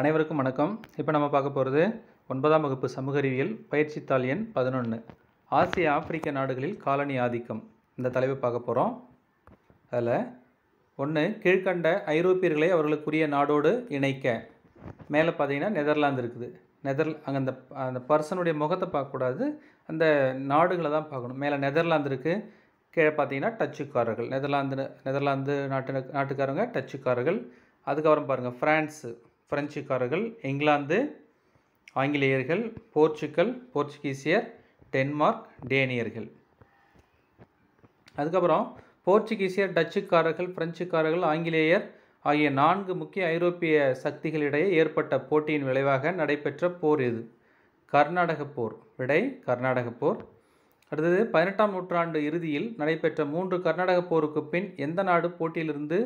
அனைவருக்கும் வணக்கம் இப்போ நம்ம பார்க்க போகிறது ஒன்பதாம் வகுப்பு சமூக அறிவியல் பயிற்சித்தாள் எண் பதினொன்று ஆசிய ஆப்பிரிக்க நாடுகளில் காலனி ஆதிக்கம் இந்த தலைவர் பார்க்க போகிறோம் அதில் ஒன்று கீழ்கண்ட ஐரோப்பியர்களை அவர்களுக்குரிய நாடோடு இணைக்க மேலே பார்த்தீங்கன்னா நெதர்லாந்து இருக்குது நெதர் அங்கே அந்த அந்த பர்சனுடைய முகத்தை பார்க்கக்கூடாது அந்த நாடுகளை தான் பார்க்கணும் மேலே நெதர்லாந்து இருக்குது கீழே பார்த்தீங்கன்னா டச்சுக்காரர்கள் நெதர்லாந்து நெதர்லாந்து நாட்டு நாட்டுக்காரங்க டச்சுக்காரர்கள் அதுக்கப்புறம் பாருங்கள் ஃப்ரான்ஸு பிரெஞ்சுக்காரர்கள் இங்கிலாந்து ஆங்கிலேயர்கள் போர்ச்சுக்கல் போர்ச்சுகீசியர் டென்மார்க் டேனியர்கள் அதுக்கப்புறம் போர்ச்சுகீசியர் டச்சுக்காரர்கள் பிரெஞ்சுக்காரர்கள் ஆங்கிலேயர் ஆகிய நான்கு முக்கிய ஐரோப்பிய சக்திகளிடையே ஏற்பட்ட போட்டியின் விளைவாக நடைபெற்ற போர் இது கர்நாடக போர் விடை கர்நாடக போர் அடுத்தது பதினெட்டாம் நூற்றாண்டு இறுதியில் நடைபெற்ற மூன்று கர்நாடக போருக்கு பின் எந்த நாடு போட்டியிலிருந்து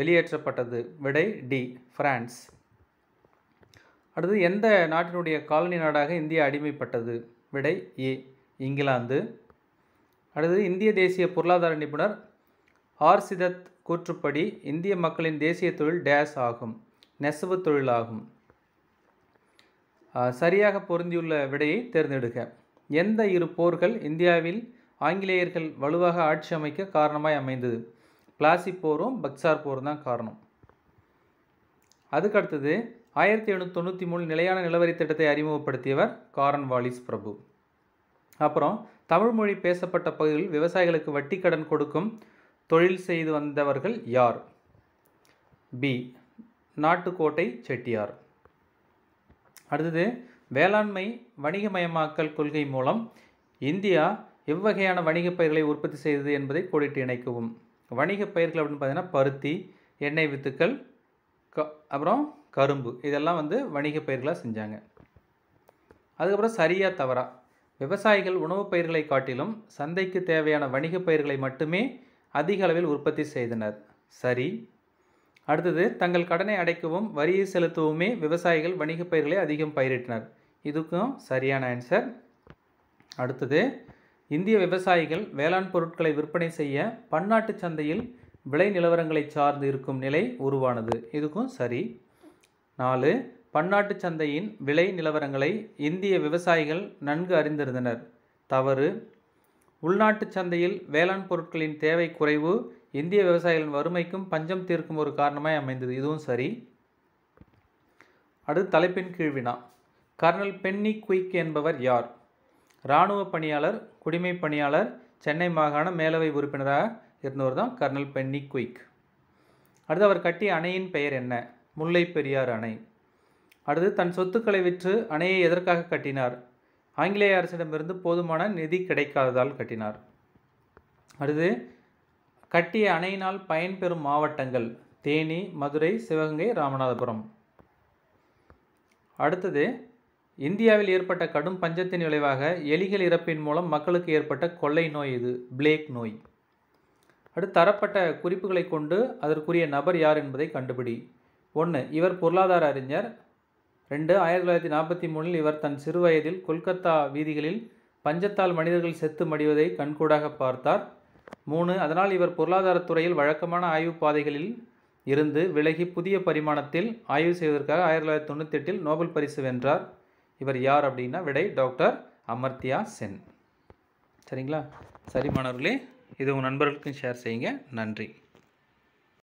வெளியேற்றப்பட்டது விடை டி பிரான்ஸ் அடுத்து எந்த நாட்டினுடைய காலனி நாடாக இந்தியா அடிமைப்பட்டது விடை ஏ இங்கிலாந்து அடுத்தது இந்திய தேசிய பொருளாதார நிபுணர் ஆர் சிதத் கூற்றுப்படி இந்திய மக்களின் தேசிய தொழில் டேஸ் ஆகும் நெசவு தொழிலாகும் சரியாக பொருந்தியுள்ள விடையை தேர்ந்தெடுக்க எந்த இரு போர்கள் இந்தியாவில் ஆங்கிலேயர்கள் வலுவாக ஆட்சி அமைக்க காரணமாய் அமைந்தது பிளாசி போரும் பக்சார் போரும் தான் காரணம் அதுக்கடுத்தது ஆயிரத்தி எழுநூத்தி தொண்ணூற்றி மூணு நிலையான நிலவரி திட்டத்தை அறிமுகப்படுத்தியவர் காரன் வாலிஸ் பிரபு அப்புறம் தமிழ் மொழி பேசப்பட்ட பகுதியில் விவசாயிகளுக்கு வட்டி கடன் கொடுக்கும் தொழில் செய்து வந்தவர்கள் யார் பி நாட்டுக்கோட்டை செட்டியார் அடுத்தது வேளாண்மை வணிகமயமாக்கல் கொள்கை மூலம் இந்தியா எவ்வகையான வணிகப் பயிர்களை உற்பத்தி செய்தது என்பதை கோடிட்டு இணைக்கவும் வணிகப் பயிர்கள் அப்படின்னு பார்த்தீங்கன்னா பருத்தி எண்ணெய் வித்துக்கள் க அப்புறம் கரும்பு இதெல்லாம் வந்து வணிக பயிர்களாக செஞ்சாங்க அதுக்கப்புறம் சரியாக தவறா விவசாயிகள் உணவுப் பயிர்களை காட்டிலும் சந்தைக்கு தேவையான வணிகப் பயிர்களை மட்டுமே அதிக அளவில் உற்பத்தி செய்தனர் சரி அடுத்தது தங்கள் கடனை அடைக்கவும் வரியை செலுத்தவுமே விவசாயிகள் வணிக பயிர்களை அதிகம் பயிரிட்டனர் இதுக்கும் சரியான ஆன்சர் அடுத்தது இந்திய விவசாயிகள் வேளாண் பொருட்களை விற்பனை செய்ய பன்னாட்டு சந்தையில் விலை நிலவரங்களை சார்ந்து இருக்கும் நிலை உருவானது இதுக்கும் சரி நாலு பன்னாட்டு சந்தையின் விலை நிலவரங்களை இந்திய விவசாயிகள் நன்கு அறிந்திருந்தனர் தவறு உள்நாட்டு சந்தையில் வேளாண் பொருட்களின் தேவை குறைவு இந்திய விவசாயிகளின் வறுமைக்கும் பஞ்சம் தீர்க்கும் ஒரு காரணமாய் அமைந்தது இதுவும் சரி அடுத்து தலைப்பின் கீழ்வினா கர்னல் பென்னி குயிக் என்பவர் யார் இராணுவ பணியாளர் குடிமை பணியாளர் சென்னை மாகாண மேலவை உறுப்பினராக இருந்தவர் தான் கர்னல் பென்னி குயிக் அடுத்து அவர் கட்டிய அணையின் பெயர் என்ன முல்லை பெரியார் அணை அடுத்து தன் சொத்துக்களை விற்று அணையை எதற்காக கட்டினார் ஆங்கிலேய அரசிடமிருந்து போதுமான நிதி கிடைக்காததால் கட்டினார் அடுத்து கட்டிய அணையினால் பயன்பெறும் மாவட்டங்கள் தேனி மதுரை சிவகங்கை ராமநாதபுரம் அடுத்தது இந்தியாவில் ஏற்பட்ட கடும் பஞ்சத்தின் விளைவாக எலிகள் இறப்பின் மூலம் மக்களுக்கு ஏற்பட்ட கொள்ளை நோய் இது பிளேக் நோய் அடுத்து தரப்பட்ட குறிப்புகளை கொண்டு அதற்குரிய நபர் யார் என்பதை கண்டுபிடி ஒன்று இவர் பொருளாதார அறிஞர் ரெண்டு ஆயிரத்தி தொள்ளாயிரத்தி நாற்பத்தி மூணில் இவர் தன் சிறுவயதில் கொல்கத்தா வீதிகளில் பஞ்சத்தால் மனிதர்கள் செத்து மடிவதை கண்கூடாக பார்த்தார் மூணு அதனால் இவர் பொருளாதாரத்துறையில் வழக்கமான ஆய்வு பாதைகளில் இருந்து விலகி புதிய பரிமாணத்தில் ஆய்வு செய்வதற்காக ஆயிரத்தி தொள்ளாயிரத்தி தொண்ணூற்றி எட்டில் நோபல் பரிசு வென்றார் இவர் யார் அப்படின்னா விடை டாக்டர் அமர்த்தியா சென் சரிங்களா சரி மாணவர்களே இது உங்கள் நண்பர்களுக்கும் ஷேர் செய்யுங்க நன்றி